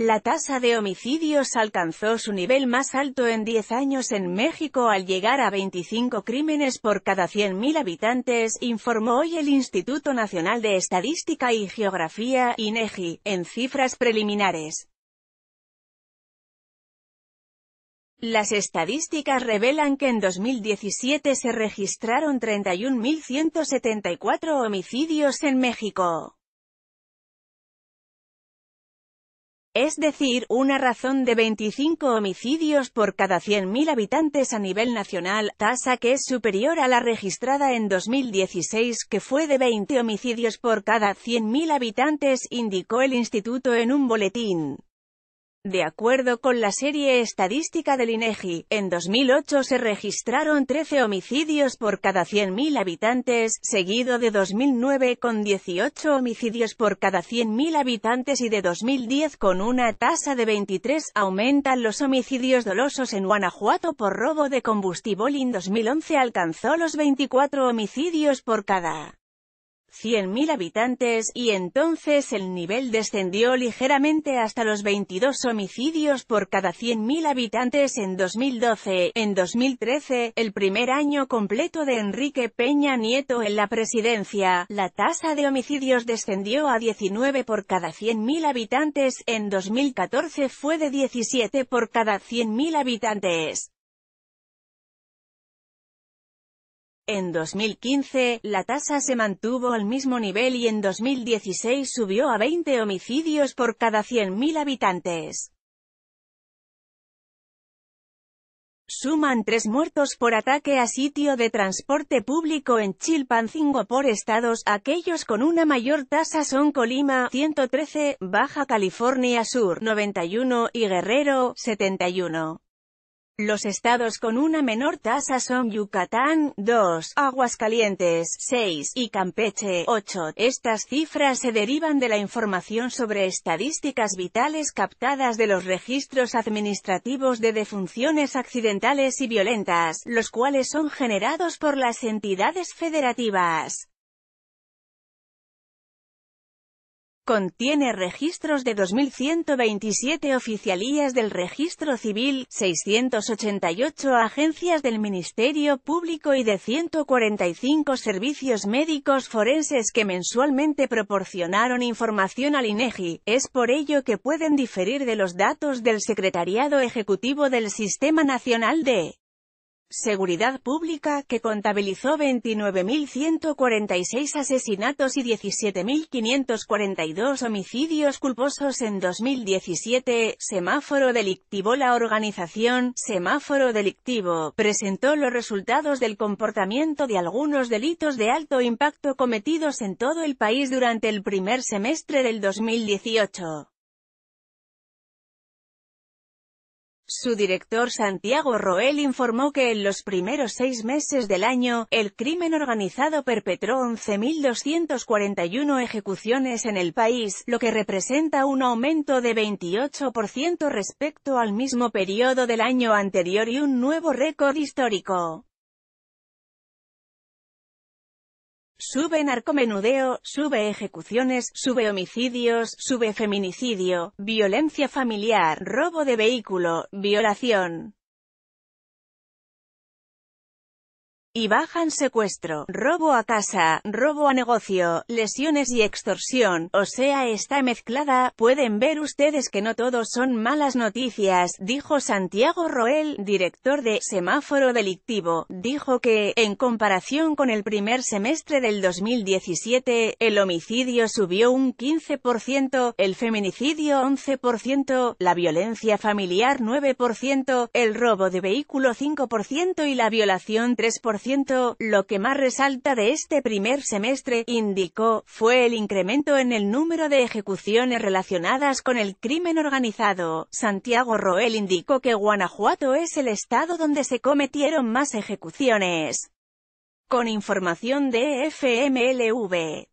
La tasa de homicidios alcanzó su nivel más alto en 10 años en México al llegar a 25 crímenes por cada 100.000 habitantes, informó hoy el Instituto Nacional de Estadística y Geografía, INEGI, e en cifras preliminares. Las estadísticas revelan que en 2017 se registraron 31.174 homicidios en México. es decir, una razón de 25 homicidios por cada 100.000 habitantes a nivel nacional, tasa que es superior a la registrada en 2016 que fue de 20 homicidios por cada 100.000 habitantes, indicó el instituto en un boletín. De acuerdo con la serie estadística del INEGI, e en 2008 se registraron 13 homicidios por cada 100.000 habitantes, seguido de 2009 con 18 homicidios por cada 100.000 habitantes y de 2010 con una tasa de 23. Aumentan los homicidios dolosos en Guanajuato por robo de combustible. y En 2011 alcanzó los 24 homicidios por cada 100.000 habitantes, y entonces el nivel descendió ligeramente hasta los 22 homicidios por cada 100.000 habitantes en 2012. En 2013, el primer año completo de Enrique Peña Nieto en la presidencia, la tasa de homicidios descendió a 19 por cada 100.000 habitantes, en 2014 fue de 17 por cada 100.000 habitantes. En 2015, la tasa se mantuvo al mismo nivel y en 2016 subió a 20 homicidios por cada 100.000 habitantes. Suman tres muertos por ataque a sitio de transporte público en Chilpancingo por estados. Aquellos con una mayor tasa son Colima, 113, Baja California Sur, 91, y Guerrero, 71. Los estados con una menor tasa son Yucatán, 2, Aguascalientes, 6 y Campeche, 8. Estas cifras se derivan de la información sobre estadísticas vitales captadas de los registros administrativos de defunciones accidentales y violentas, los cuales son generados por las entidades federativas. Contiene registros de 2.127 oficialías del registro civil, 688 agencias del Ministerio Público y de 145 servicios médicos forenses que mensualmente proporcionaron información al INEGI. E es por ello que pueden diferir de los datos del Secretariado Ejecutivo del Sistema Nacional de Seguridad Pública, que contabilizó 29.146 asesinatos y 17.542 homicidios culposos en 2017, Semáforo Delictivo La organización, Semáforo Delictivo, presentó los resultados del comportamiento de algunos delitos de alto impacto cometidos en todo el país durante el primer semestre del 2018. Su director Santiago Roel informó que en los primeros seis meses del año, el crimen organizado perpetró 11.241 ejecuciones en el país, lo que representa un aumento de 28% respecto al mismo periodo del año anterior y un nuevo récord histórico. Sube narcomenudeo, sube ejecuciones, sube homicidios, sube feminicidio, violencia familiar, robo de vehículo, violación. y bajan secuestro, robo a casa, robo a negocio, lesiones y extorsión, o sea está mezclada, pueden ver ustedes que no todos son malas noticias, dijo Santiago Roel, director de Semáforo Delictivo, dijo que, en comparación con el primer semestre del 2017, el homicidio subió un 15%, el feminicidio 11%, la violencia familiar 9%, el robo de vehículo 5% y la violación 3%. Lo que más resalta de este primer semestre, indicó, fue el incremento en el número de ejecuciones relacionadas con el crimen organizado. Santiago Roel indicó que Guanajuato es el estado donde se cometieron más ejecuciones. Con información de FMLV.